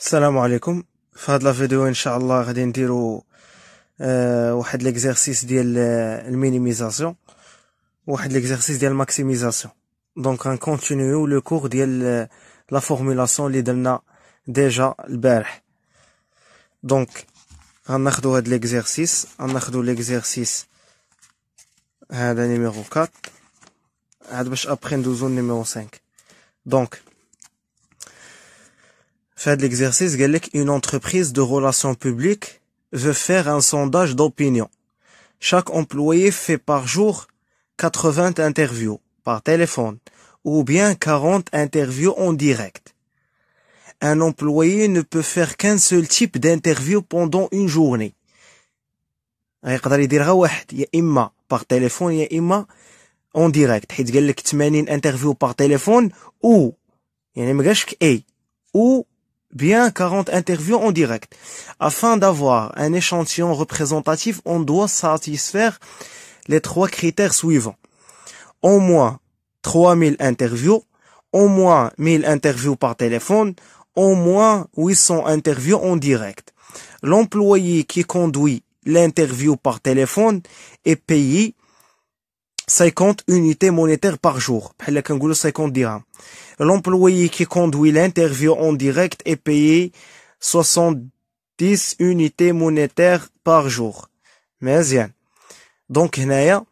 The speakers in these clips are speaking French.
السلام عليكم في هاد الفيديو ان شاء الله غادي نديرو آه واحد ليكزارسيس ديال المينيميزاسيون واحد ليكزارسيس ديال ماكسيميزاسيون دونك غنكونتينيو لو كور ديال لا فورمولاسيون اللي درنا ديجا البارح دونك غناخدو هاد ليكزارسيس غناخدو ليكزارسيس هذا نيميرو 4 عاد باش ابخي ندوزو نيميرو 5 دونك Fait de l'exercice, une entreprise de relations publiques veut faire un sondage d'opinion. Chaque employé fait par jour 80 interviews par téléphone ou bien 40 interviews en direct. Un employé ne peut faire qu'un seul type d'interview pendant une journée bien 40 interviews en direct. Afin d'avoir un échantillon représentatif, on doit satisfaire les trois critères suivants. Au moins 3000 interviews, au moins 1000 interviews par téléphone, au moins 800 interviews en direct. L'employé qui conduit l'interview par téléphone est payé 50 unités monétaires par jour. 50 dirhams. L'employé qui conduit l'interview en direct est payé 70 unités monétaires par jour. Mais Donc, هنايا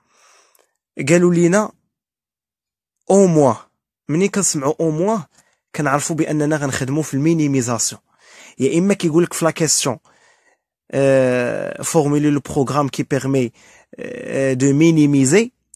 قالوا au moins ملي كنسمعوا au moins كنعرفوا باننا غنخدموا في المينيميزاسيون يا اما كيقول لك في لا كيسيون formuler le programme qui permet euh, de minimiser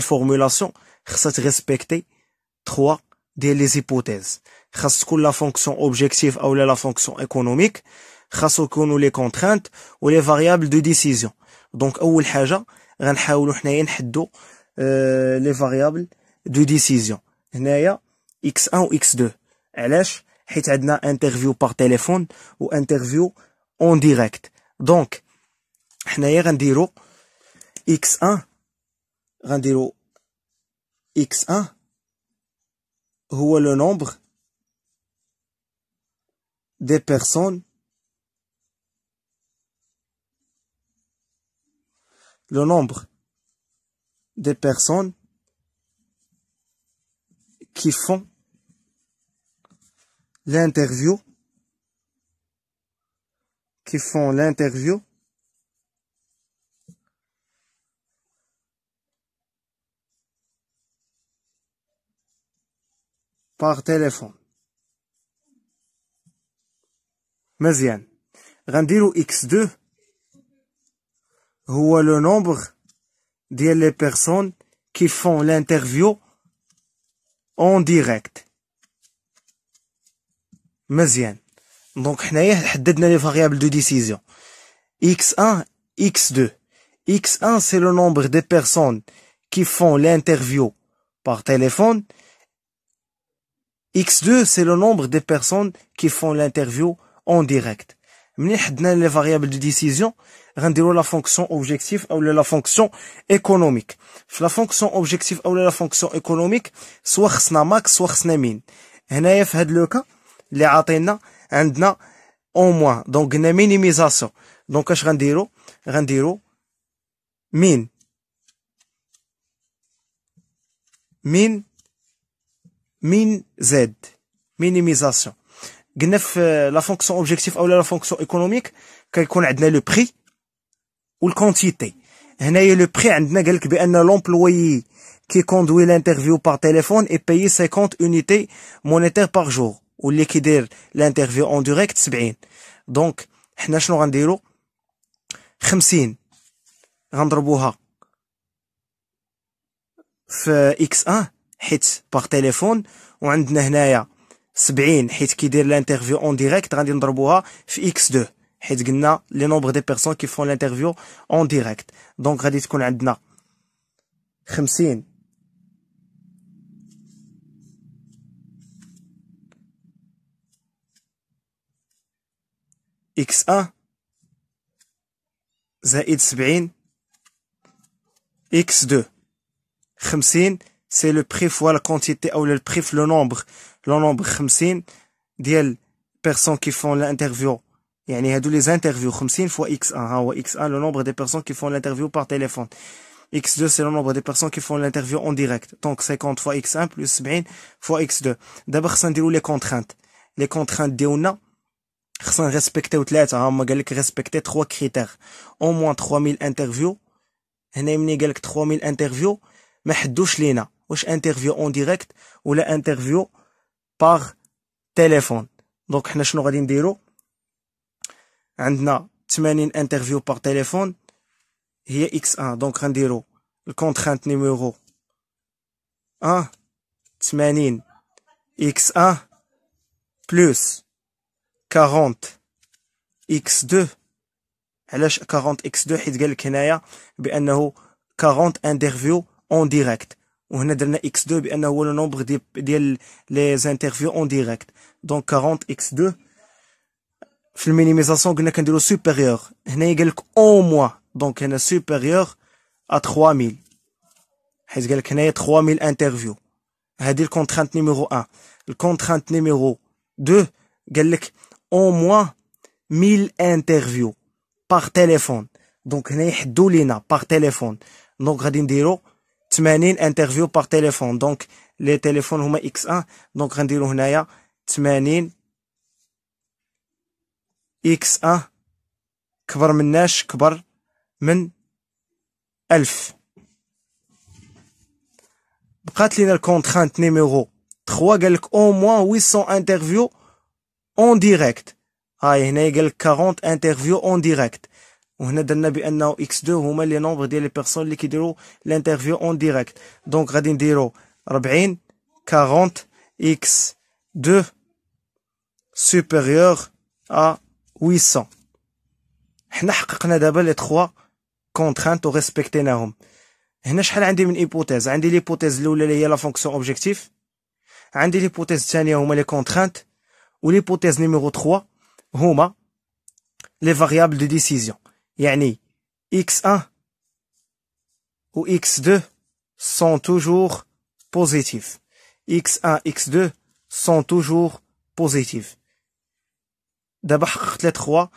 formulation, respecter trois hypothèses. la fonction objective la fonction économique, les contraintes ou les variables de décision. Donc, les variables de décision. X1 ou X2. par téléphone ou interview en direct. Donc, X1 rendez-vous x 1 ou le nombre des personnes le nombre des personnes qui font l'interview qui font l'interview par téléphone. مزيان غنديرو x 2 ou le nombre de personnes qui font l'interview en direct donc donc variables de les variables de décision x1 x2 x1 c'est le nombre des personnes qui font l'interview par téléphone X2, c'est le nombre de personnes qui font l'interview en direct. les variables de décision, rendez la fonction objectif ou la fonction économique. La fonction objectif ou la fonction économique, soit a max, soit a min. dans ce cas, les كا اللي عاطينا moins. on موان دونك قلنا minimisation. Donc اش غنديرو min. Min. Min Z. Minimisation. Euh, la fonction objective ou la fonction économique, donné le prix ou la quantité. Le prix, c'est l'employé qui conduit l'interview par téléphone et paye 50 unités monétaires par jour. Ou liquider l'interview en direct, Donc, nous avons rendu 50 حيت باغ تيليفون وعندنا هنايا 70 حيت كيدير لانترفيو اون ديريكت غادي نضربوها في اكس 2 حيت قلنا لي نومبر دي بيرسون كي فون لانترفيو اون ديريكت دونك غادي تكون عندنا 50 اكس 1 زائد 70 اكس 2 50 c'est le prix fois la quantité ou le prix le nombre le nombre 50 ديال personnes qui font l'interview يعني هادو les interviews 50 fois x1 hein, x1 le nombre des personnes qui font l'interview par téléphone x2 c'est le nombre des personnes qui font l'interview en direct donc 50 fois x1 plus 70 fois x2 d'abord ça nous les contraintes les contraintes de ona خصنا نريسبكتيو ثلاثة هما قال لك critères au moins au moins 3000 انترفيو هنا ملي قال لك 3000 انترفيو ما حدوش لينا واش انترفيو اون ديريكت ولا انترفيو باغ تيليفون دونك حنا شنو غادي نديرو عندنا 80 انترفيو باغ تيليفون هي اكس 1 دونك غنديرو الكونترانت نيميرو 1 80 اكس 1 بلوس 40 اكس 2 علاش 40 اكس 2 حيت قال لك هنايا بانه 40 انترفيو اون ديريكت On a des X2, on a le nombre des interviews en direct. Donc 40X2. Si on minimise, on a des interviews supérieures. On a au moins, donc on a des interviews supérieur à 3000. On a 3000 interviews 3000. On a des contrainte numéro 1. la contrainte numéro 2. On a au moins 1000 interviews par téléphone. Donc on a des interviews par téléphone. Donc on a des 80 interview par téléphone, donc les téléphones sont X1, donc rendez le 80 X1, plus ou moins 11000. Je vous contrainte numéro 3, il au moins 800 interviews en direct. Ay, il 40 interviews en direct on a dit que x2 est le nombre de personnes qui dorent l'interview en direct donc ça donnera 40 x2 supérieur à 800 on a déjà les trois contraintes à respecter nous on a une hypothèse on a l'hypothèse qui est la fonction objectif on a l'hypothèse qui est les contraintes ou l'hypothèse numéro trois on a les variables de décision يعني x1 ou x2 sont toujours positifs. x1, x2 sont toujours positifs. D'abord les trois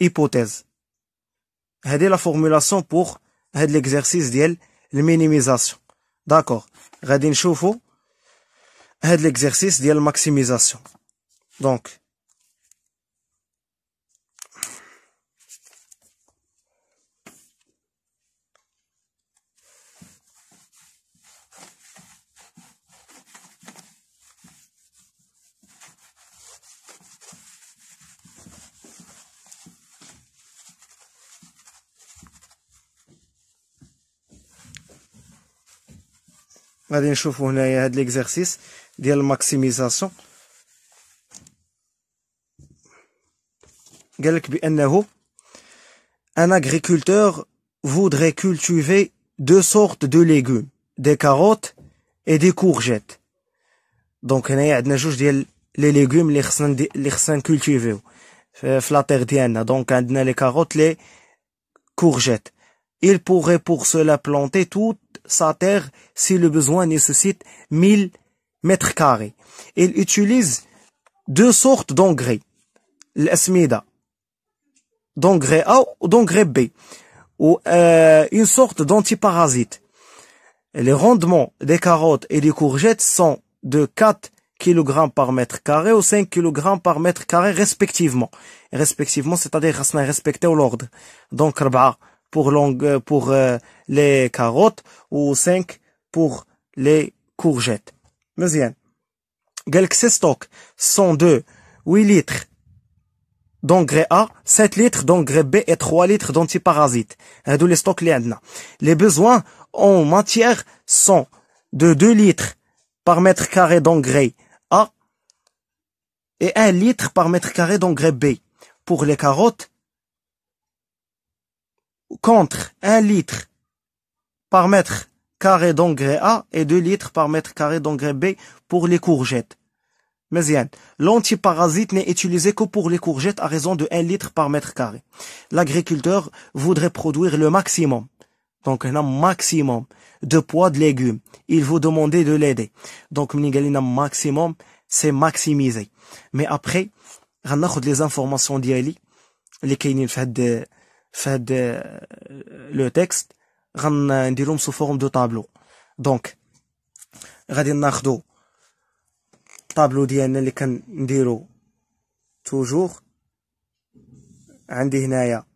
hypothèses. هذه L'exercice فورمولاسيون la هاد D'accord. ديال المينيميزاسيون داكور غادي نشوفو l'exercice de la maximisation. Donc. غادي نشوفوا هنايا هاد ليكزارسيس ديال الماكسيميزاسيون قال بانه agriculteur voudrait cultiver deux sortes de légumes des carottes et des courgettes Donc, هنايا عندنا جوج ديال لي ليغوم لي خصنا لي خصنا نكولتيفيو في ديالنا دونك عندنا لي كاروت il pourrait pour cela planter toutes sa terre, si le besoin nécessite 1000 mètres carrés. Il utilise deux sortes d'engrais, l'esmida, d'engrais A ou d'engrais B, ou euh, une sorte d'antiparasite. Les rendements des carottes et des courgettes sont de 4 kg par mètre carré ou 5 kg par mètre carré respectivement. Respectivement, c'est-à-dire respecter l'ordre. Donc, 4 pour, euh, pour euh, les carottes ou 5 pour les courgettes. Mezien. quelques stock sont de 8 litres d'engrais A, 7 litres d'engrais B et 3 litres d'antiparasites. Hein, les stocks les Les besoins en matière sont de 2 litres par mètre carré d'engrais A et 1 litre par mètre carré d'engrais B. Pour les carottes, contre un litre par mètre carré d'engrais A et deux litres par mètre carré d'engrais B pour les courgettes. Mais l'antiparasite n'est utilisé que pour les courgettes à raison de un litre par mètre carré. L'agriculteur voudrait produire le maximum. Donc, un maximum de poids de légumes. Il vous demandait de l'aider. Donc, un maximum, c'est maximiser. Mais après, on a les informations d'Ali, les فهاد آه، لو تيكست غنديرهم سو فورم دو طابلو دونك غادي ناخدو الطابلو ديالنا اللي كنديرو توجور عندي هنايا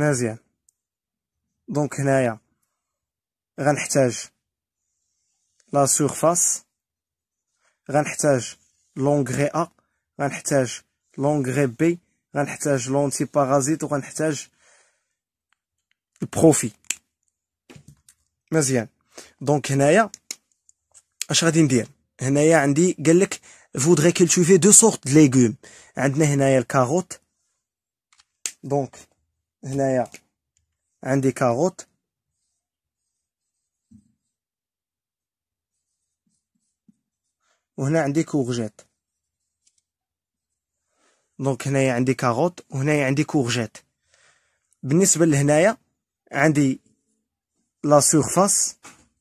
مزيان دونك هنايا غنحتاج لا سورفاس غنحتاج لونغري ا غنحتاج لونغري بي غنحتاج لونتي بارازيت وغنحتاج البروفي مزيان دونك هنايا اش غادي ندير هنايا عندي قال لك فودري كيلتيفي دو سورت ليغوم عندنا هنايا الكاروت دونك هنايا عندي كاروت وهنا عندي كورجيت دونك هنايا عندي كاروت وهنايا عندي كورجيت بالنسبه لهنايا عندي لا سورفاس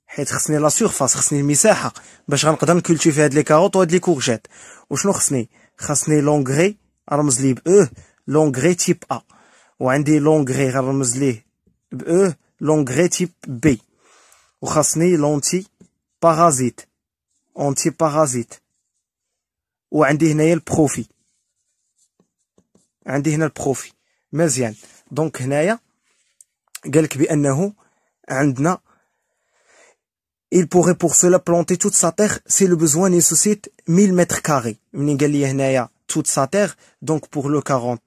حيت خصني لا سورفاس خصني المساحه باش غنقدر نكولتيفي هاد لي كاروت وهاد لي كورجيت وشنو خصني خصني لونغري رمز لي ب او لونغري تيب ا وعندي لونغري غنرمز ليه بأو لونغري تيب بي وخاصني لونتي بارازيت اونتي بارازيت وعندي هنايا البروفي عندي هنا البروفي مزيان دونك هنايا قالك بانه عندنا Il pourrait pour cela planter toute sa terre si le besoin nécessite 1000 m2 قال لي هنايا toute sa terre, donc pour le 40.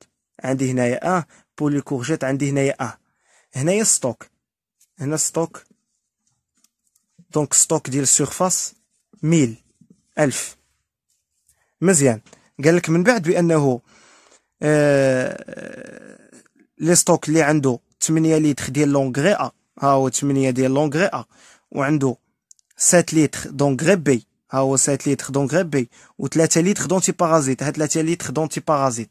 عندي هنايا 1 بولي كورجيت عندي هنايا ا آه. هنايا ستوك هنا ستوك دونك ستوك ديال السيرفاس ميل ألف مزيان قال لك من بعد بانه آه لي ستوك اللي عنده 8 لتر ديال لونغري ا آه. ها هو 8 ديال لونغري ا آه. وعنده 7 لتر دونغري بي ها هو 7 لتر دونغري بي و 3 لتر دونتي بارازيت ها 3 لتر دونتي بارازيت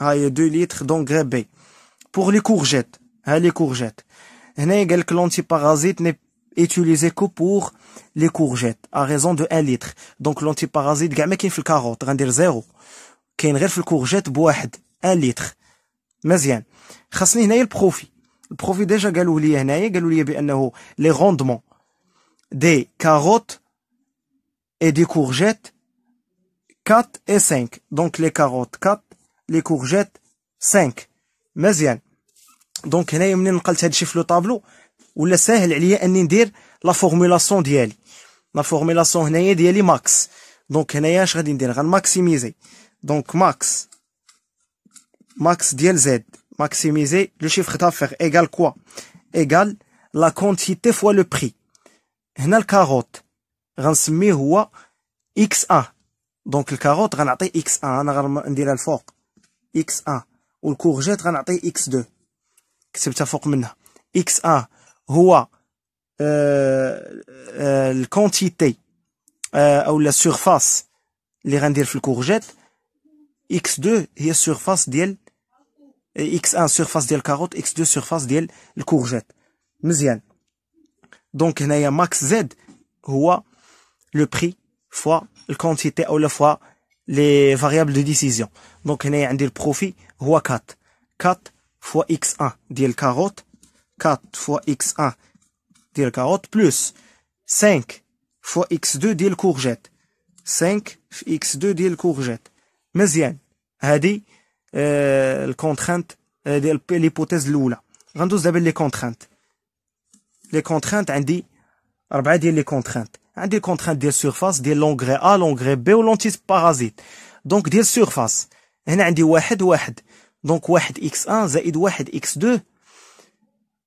هاي 2 litres دونغري بي Pour les courgettes. Hein, les courgettes. كورجيت هنا قال utilisé que pour les courgettes à raison de 1 litre donc l'antiparasite gamma qui fait le carotte rendir 0. Il est une réelle courgette boit 1 litre mais bien chassez n'ayez le profit le profit déjà galoulié n'ayez galoulié bien n'a les rendements des carottes et des courgettes 4 et 5 donc les carottes 4 لي كورجيت 5 مزيان دونك هنايا منين نقلت هادشي في لو طابلو ولا ساهل عليا اني ندير لا فورمولاسيون ديالي لا فورمولاسيون هنايا ديالي ماكس دونك هنايا اش غادي ندير غنماكسيميزي دونك ماكس ماكس ديال زد ماكسيميزي لو شيفر دافير ايغال كوا ايغال لا كونتيتي فوا لو بري هنا الكاروت غنسميه هو اكس ان دونك الكاروت غنعطي اكس ان انا غنديرها الفوق اكس ا والكورجيت غنعطيه اكس دو كتبتها فوق منها اكس ا هو آه، آه، الكونتيتي آه، او لا سيرفاس اللي غندير في الكورجيت اكس دو هي السيرفاس ديال اكس ان سيرفاس ديال الكاروت اكس دو سيرفاس ديال الكورجيت مزيان دونك هنايا ماكس زد هو لو بري فوا الكونتيتي او لا فوا les variables de décision donc هنا عندي البروفي هو 4 4 fois x1 ديال carotte. 4 fois x1 ديال carotte. Plus 5 fois x2 ديال courgette. 5 fois x2 ديال الكورجيت مزيان هذه contrainte euh, de l'hypothèse ديال l'hypothèse الاولى غندوز دابا لي Les لي les عندي contraintes. عندي كونترانت ديال سيرفاس ديال لونغري ا لونغري بي و لونتيس بارازيت دونك ديال سيرفاس هنا عندي واحد واحد دونك واحد اكس ان زائد واحد اكس دو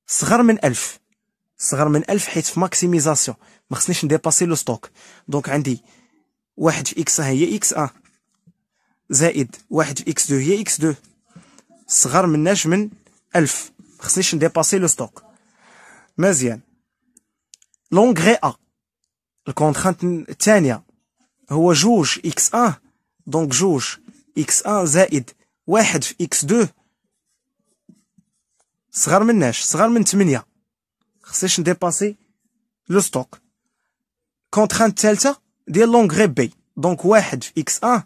صغر من الف صغر من الف حيت في ماكسيميزاسيون ما خصنيش نديباسي لو ستوك دونك عندي واحد في اكس ان هي اكس ان زائد واحد في اكس دو هي اكس دو صغر مناش من الف ما خصنيش نديباسي لو ستوك مزيان لونغري ا الكونترانت الثانية هو جوج اكس ان إيه، دونك جوج اكس ان إيه زائد واحد في اكس دو إيه. صغر مناش صغر من تمنية خصنيش نديباسي لو ستوك كونترانت الثالثه ديال لونغري بي دونك واحد في اكس ان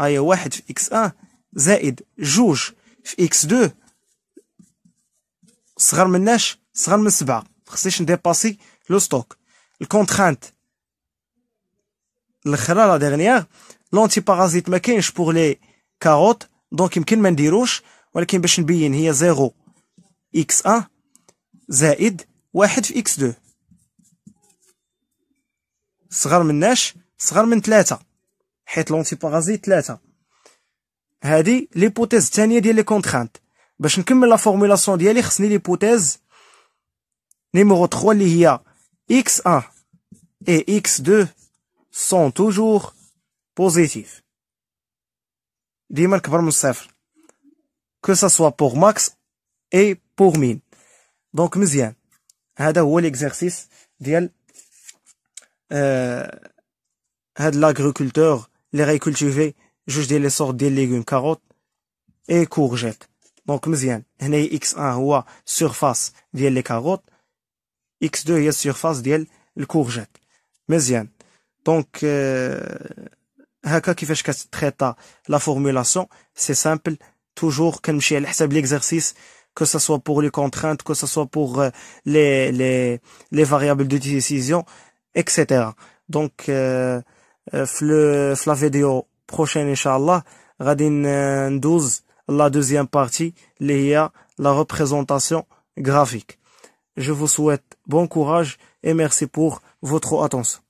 هي واحد في اكس ان زائد جوج في اكس دو صغر مناش صغر من سبعة خصنيش نديباسي لو ستوك الكونترانت الاخرى لا ديغنيير لونتي بارازيت ما كاينش بوغ لي كاروت دونك يمكن ما نديروش ولكن باش نبين هي زيرو اكس ان زائد واحد في اكس دو صغر مناش صغر من ثلاثة حيت لونتي بارازيت ثلاثة هادي ليبوتيز الثانية ديال لي كونترانت باش نكمل لا فورمولاسيون ديالي خصني ليبوتيز نيميرو 3 اللي هي اكس ان اي اكس دو sont toujours positifs. Que ce soit pour max et pour min. Donc, mizien. Hada ou l'exercice de euh, l'agriculteur, les récultiver, juge des les des légumes, carottes et courgettes. Donc, mizien. Hene x1 oua surface d'yel les carottes. x2 y a surface d'yel les courgettes. Mizien. Donc, la formulation c'est la formulation. C'est simple. toujours je exercice, l'exercice que ce soit pour les contraintes que ce soit pour euh, les les les variables de décision etc donc euh, euh vidéo le prochaine Inch'Allah, Radin partie, la deuxième partie, graphique je vous souhaite bon courage et merci pour votre attention